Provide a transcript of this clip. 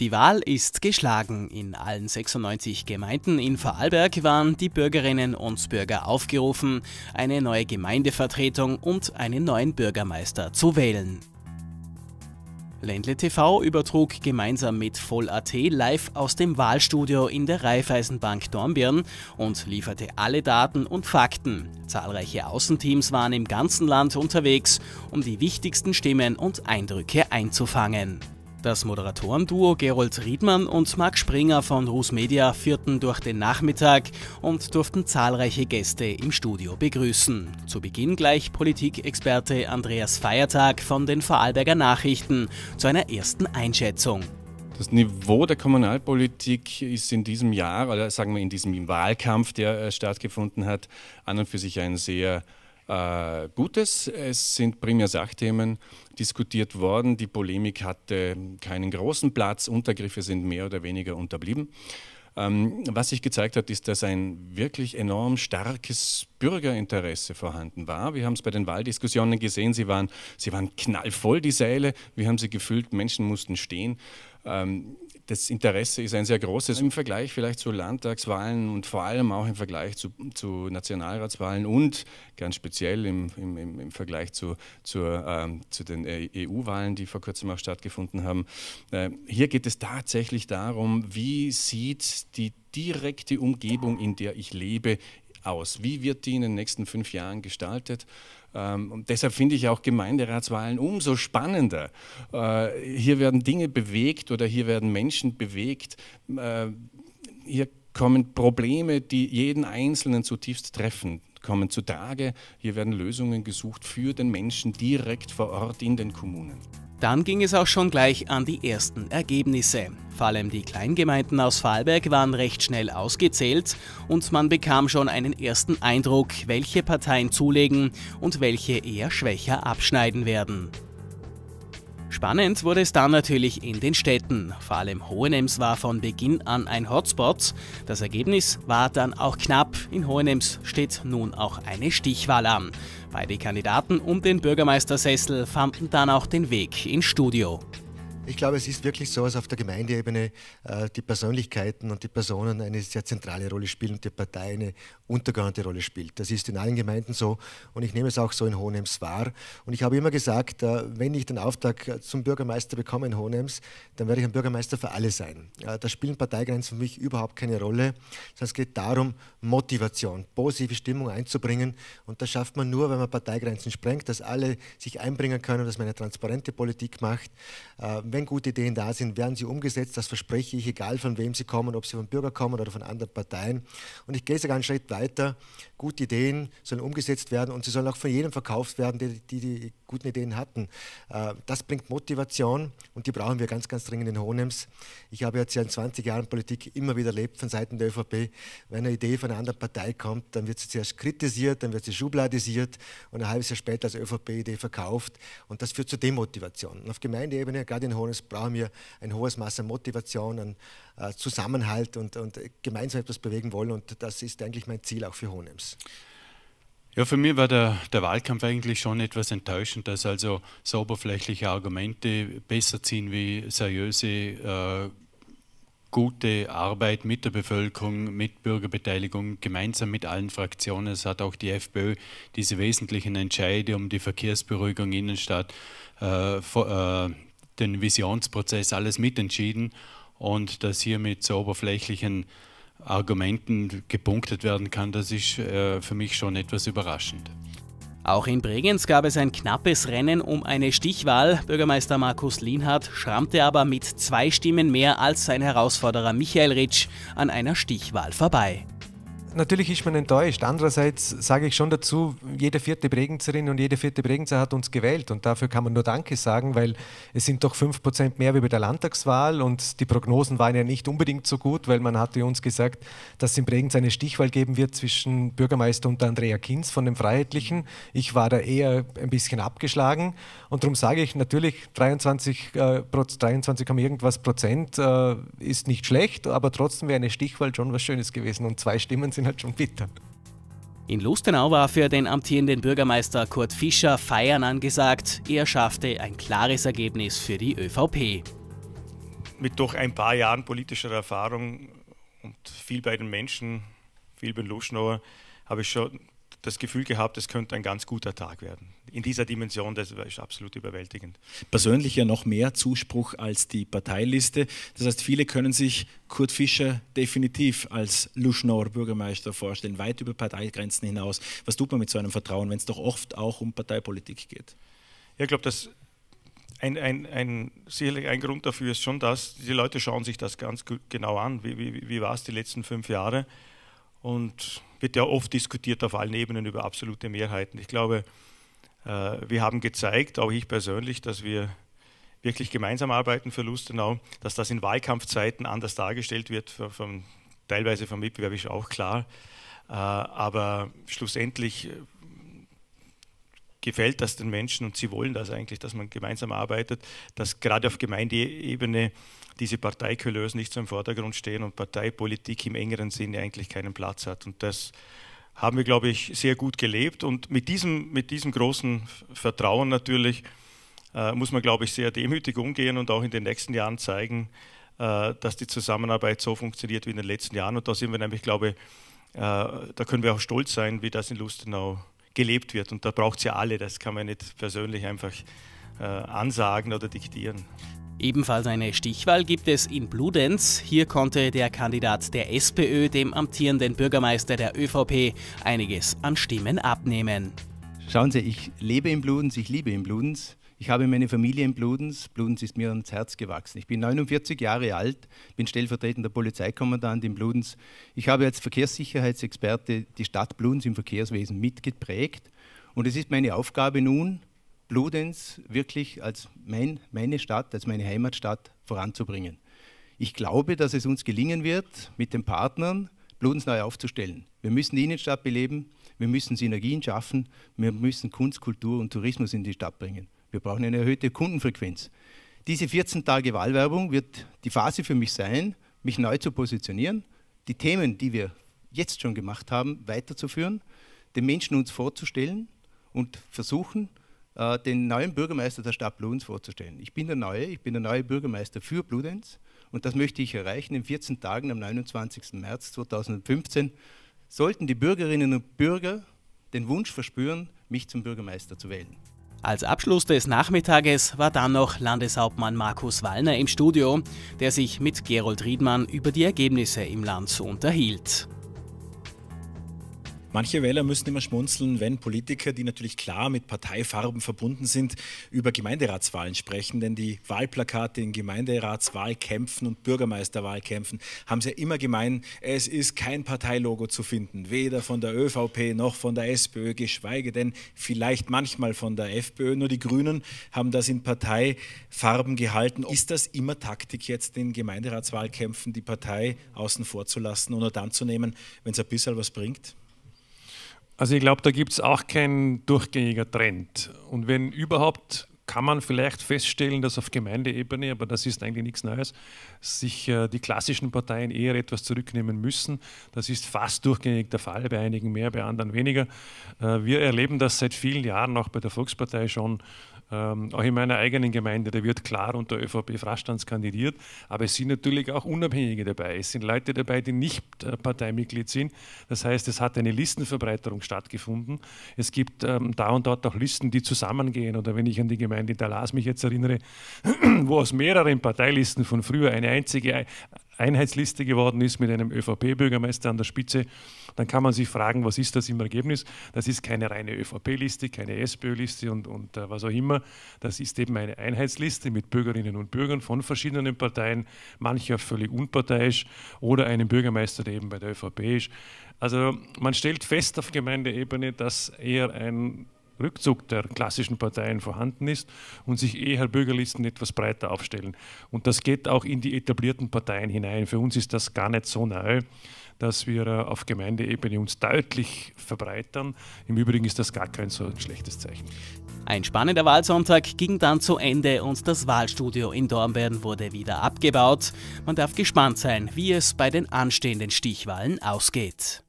Die Wahl ist geschlagen. In allen 96 Gemeinden in Vorarlberg waren die Bürgerinnen und Bürger aufgerufen, eine neue Gemeindevertretung und einen neuen Bürgermeister zu wählen. Ländle TV übertrug gemeinsam mit Voll.at live aus dem Wahlstudio in der Raiffeisenbank Dornbirn und lieferte alle Daten und Fakten. Zahlreiche Außenteams waren im ganzen Land unterwegs, um die wichtigsten Stimmen und Eindrücke einzufangen. Das Moderatorenduo Gerold Riedmann und Marc Springer von Rus Media führten durch den Nachmittag und durften zahlreiche Gäste im Studio begrüßen. Zu Beginn gleich Politikexperte Andreas Feiertag von den Vorarlberger Nachrichten zu einer ersten Einschätzung. Das Niveau der Kommunalpolitik ist in diesem Jahr, oder sagen wir in diesem Wahlkampf, der äh, stattgefunden hat, an und für sich ein sehr äh, Gutes. Es sind primär Sachthemen diskutiert worden. Die Polemik hatte keinen großen Platz. Untergriffe sind mehr oder weniger unterblieben. Ähm, was sich gezeigt hat, ist, dass ein wirklich enorm starkes Bürgerinteresse vorhanden war. Wir haben es bei den Wahldiskussionen gesehen. Sie waren, sie waren knallvoll, die Säle. Wir haben sie gefühlt. Menschen mussten stehen. Ähm, das Interesse ist ein sehr großes im Vergleich vielleicht zu Landtagswahlen und vor allem auch im Vergleich zu, zu Nationalratswahlen und ganz speziell im, im, im Vergleich zu, zur, ähm, zu den äh, EU-Wahlen, die vor kurzem auch stattgefunden haben. Äh, hier geht es tatsächlich darum, wie sieht die direkte Umgebung, in der ich lebe, aus? Wie wird die in den nächsten fünf Jahren gestaltet? Ähm, und deshalb finde ich auch Gemeinderatswahlen umso spannender. Äh, hier werden Dinge bewegt oder hier werden Menschen bewegt. Äh, hier kommen Probleme, die jeden Einzelnen zutiefst treffen, kommen zutage. Hier werden Lösungen gesucht für den Menschen direkt vor Ort in den Kommunen. Dann ging es auch schon gleich an die ersten Ergebnisse. Vor allem die Kleingemeinden aus Vorarlberg waren recht schnell ausgezählt und man bekam schon einen ersten Eindruck, welche Parteien zulegen und welche eher schwächer abschneiden werden. Spannend wurde es dann natürlich in den Städten. Vor allem Hohenems war von Beginn an ein Hotspot. Das Ergebnis war dann auch knapp. In Hohenems steht nun auch eine Stichwahl an. Beide Kandidaten um den Bürgermeistersessel fanden dann auch den Weg ins Studio. Ich glaube, es ist wirklich so, dass auf der Gemeindeebene äh, die Persönlichkeiten und die Personen eine sehr zentrale Rolle spielen und die Partei eine untergeordnete Rolle spielt. Das ist in allen Gemeinden so und ich nehme es auch so in Hohenems wahr. Und ich habe immer gesagt, äh, wenn ich den Auftrag äh, zum Bürgermeister bekomme in Hohenems, dann werde ich ein Bürgermeister für alle sein. Äh, da spielen Parteigrenzen für mich überhaupt keine Rolle, sondern also es geht darum, Motivation, positive Stimmung einzubringen und das schafft man nur, wenn man Parteigrenzen sprengt, dass alle sich einbringen können, dass man eine transparente Politik macht. Äh, wenn wenn gute Ideen da sind, werden sie umgesetzt. Das verspreche ich, egal von wem sie kommen, ob sie vom Bürger kommen oder von anderen Parteien. Und ich gehe sogar einen Schritt weiter. Gute Ideen sollen umgesetzt werden und sie sollen auch von jedem verkauft werden, der die, die guten Ideen hatten. Äh, das bringt Motivation und die brauchen wir ganz, ganz dringend in Hohenems. Ich habe jetzt ja in 20 Jahren Politik immer wieder erlebt von Seiten der ÖVP, wenn eine Idee von einer anderen Partei kommt, dann wird sie zuerst kritisiert, dann wird sie schubladisiert und ein halbes Jahr später als ÖVP-Idee verkauft. Und das führt zu Demotivation. Und auf Gemeindeebene, gerade in Hohenems, Motivation. Es brauchen wir ein hohes Maß an Motivation, an äh, Zusammenhalt und, und gemeinsam etwas bewegen wollen. Und das ist eigentlich mein Ziel auch für Hohenems. Ja, für mich war der, der, Wahlkampf eigentlich schon etwas enttäuschend, dass also so oberflächliche Argumente besser ziehen wie seriöse, äh, gute Arbeit mit der Bevölkerung, mit Bürgerbeteiligung, gemeinsam mit allen Fraktionen. Es hat auch die FPÖ diese wesentlichen Entscheide um die Verkehrsberuhigung Innenstadt äh, vor, äh, den Visionsprozess alles mitentschieden und dass hier mit so oberflächlichen Argumenten gepunktet werden kann, das ist äh, für mich schon etwas überraschend. Auch in Bregenz gab es ein knappes Rennen um eine Stichwahl. Bürgermeister Markus Lienhardt schrammte aber mit zwei Stimmen mehr als sein Herausforderer Michael Ritsch an einer Stichwahl vorbei natürlich ist man enttäuscht. Andererseits sage ich schon dazu, jede vierte Bregenzerin und jede vierte Bregenzer hat uns gewählt und dafür kann man nur Danke sagen, weil es sind doch 5% mehr wie bei der Landtagswahl und die Prognosen waren ja nicht unbedingt so gut, weil man hatte uns gesagt, dass es in Bregenz eine Stichwahl geben wird zwischen Bürgermeister und Andrea Kinz von den Freiheitlichen. Ich war da eher ein bisschen abgeschlagen und darum sage ich natürlich 23, äh, 23 haben irgendwas Prozent äh, ist nicht schlecht, aber trotzdem wäre eine Stichwahl schon was Schönes gewesen und zwei Stimmen sind sind halt schon bitter. In Lustenau war für den amtierenden Bürgermeister Kurt Fischer Feiern angesagt. Er schaffte ein klares Ergebnis für die ÖVP. Mit doch ein paar Jahren politischer Erfahrung und viel bei den Menschen, viel bei Luschnauer, habe ich schon das Gefühl gehabt, es könnte ein ganz guter Tag werden. In dieser Dimension, das ist absolut überwältigend. Persönlich ja noch mehr Zuspruch als die Parteiliste. Das heißt, viele können sich Kurt Fischer definitiv als Luschnor Bürgermeister vorstellen, weit über Parteigrenzen hinaus. Was tut man mit so einem Vertrauen, wenn es doch oft auch um Parteipolitik geht? Ja, ich glaube, dass ein, ein, ein, sicherlich ein Grund dafür ist schon dass die Leute schauen sich das ganz genau an. Wie, wie, wie war es die letzten fünf Jahre? Und wird ja oft diskutiert auf allen Ebenen über absolute Mehrheiten. Ich glaube, äh, wir haben gezeigt, auch ich persönlich, dass wir wirklich gemeinsam arbeiten für Lustenau, dass das in Wahlkampfzeiten anders dargestellt wird, vom, teilweise vom Mitbewerb ist auch klar. Äh, aber schlussendlich äh, gefällt das den Menschen und sie wollen das eigentlich, dass man gemeinsam arbeitet, dass gerade auf Gemeindeebene diese Parteikulös nicht so im Vordergrund stehen und Parteipolitik im engeren Sinne eigentlich keinen Platz hat. Und das haben wir, glaube ich, sehr gut gelebt. Und mit diesem, mit diesem großen Vertrauen natürlich äh, muss man, glaube ich, sehr demütig umgehen und auch in den nächsten Jahren zeigen, äh, dass die Zusammenarbeit so funktioniert wie in den letzten Jahren. Und da sind wir nämlich, glaube ich, äh, da können wir auch stolz sein, wie das in Lustenau funktioniert gelebt wird. Und da braucht es ja alle, das kann man nicht persönlich einfach äh, ansagen oder diktieren. Ebenfalls eine Stichwahl gibt es in Bludenz. Hier konnte der Kandidat der SPÖ dem amtierenden Bürgermeister der ÖVP einiges an Stimmen abnehmen. Schauen Sie, ich lebe in Bludenz, ich liebe in Bludenz. Ich habe meine Familie in Bludens. Bludens ist mir ans Herz gewachsen. Ich bin 49 Jahre alt, bin stellvertretender Polizeikommandant in Bludens. Ich habe als Verkehrssicherheitsexperte die Stadt Bludens im Verkehrswesen mitgeprägt. Und es ist meine Aufgabe nun, Bludens wirklich als mein, meine Stadt, als meine Heimatstadt voranzubringen. Ich glaube, dass es uns gelingen wird, mit den Partnern Bludens neu aufzustellen. Wir müssen die Innenstadt beleben, wir müssen Synergien schaffen, wir müssen Kunst, Kultur und Tourismus in die Stadt bringen. Wir brauchen eine erhöhte Kundenfrequenz. Diese 14 Tage Wahlwerbung wird die Phase für mich sein, mich neu zu positionieren, die Themen, die wir jetzt schon gemacht haben, weiterzuführen, den Menschen uns vorzustellen und versuchen, äh, den neuen Bürgermeister der Stadt Bludenz vorzustellen. Ich bin der neue, ich bin der neue Bürgermeister für Bludenz und das möchte ich erreichen in 14 Tagen am 29. März 2015. Sollten die Bürgerinnen und Bürger den Wunsch verspüren, mich zum Bürgermeister zu wählen. Als Abschluss des Nachmittages war dann noch Landeshauptmann Markus Wallner im Studio, der sich mit Gerold Riedmann über die Ergebnisse im Land unterhielt. Manche Wähler müssen immer schmunzeln, wenn Politiker, die natürlich klar mit Parteifarben verbunden sind, über Gemeinderatswahlen sprechen, denn die Wahlplakate in Gemeinderatswahlkämpfen und Bürgermeisterwahlkämpfen haben sie ja immer gemein, es ist kein Parteilogo zu finden, weder von der ÖVP noch von der SPÖ, geschweige denn vielleicht manchmal von der FPÖ. Nur die Grünen haben das in Parteifarben gehalten. Ist das immer Taktik jetzt in Gemeinderatswahlkämpfen, die Partei außen vor zu lassen und nur dann zu nehmen, wenn es ein bisschen was bringt? Also ich glaube, da gibt es auch keinen durchgängigen Trend. Und wenn überhaupt, kann man vielleicht feststellen, dass auf Gemeindeebene, aber das ist eigentlich nichts Neues, sich äh, die klassischen Parteien eher etwas zurücknehmen müssen. Das ist fast durchgängig der Fall, bei einigen mehr, bei anderen weniger. Äh, wir erleben das seit vielen Jahren auch bei der Volkspartei schon ähm, auch in meiner eigenen Gemeinde, da wird klar unter ÖVP-Vorstands kandidiert, aber es sind natürlich auch Unabhängige dabei. Es sind Leute dabei, die nicht äh, Parteimitglied sind. Das heißt, es hat eine Listenverbreiterung stattgefunden. Es gibt ähm, da und dort auch Listen, die zusammengehen. Oder wenn ich an die Gemeinde Dalas mich jetzt erinnere, wo aus mehreren Parteilisten von früher eine einzige Einheitsliste geworden ist mit einem ÖVP-Bürgermeister an der Spitze, dann kann man sich fragen, was ist das im Ergebnis? Das ist keine reine ÖVP-Liste, keine SPÖ-Liste und, und äh, was auch immer. Das ist eben eine Einheitsliste mit Bürgerinnen und Bürgern von verschiedenen Parteien, mancher völlig unparteiisch oder einem Bürgermeister, der eben bei der ÖVP ist. Also man stellt fest auf Gemeindeebene, dass eher ein Rückzug der klassischen Parteien vorhanden ist und sich eher Bürgerlisten etwas breiter aufstellen. Und das geht auch in die etablierten Parteien hinein. Für uns ist das gar nicht so nahe dass wir äh, auf Gemeindeebene uns deutlich verbreitern. Im Übrigen ist das gar kein so schlechtes Zeichen. Ein spannender Wahlsonntag ging dann zu Ende und das Wahlstudio in Dornbirn wurde wieder abgebaut. Man darf gespannt sein, wie es bei den anstehenden Stichwahlen ausgeht.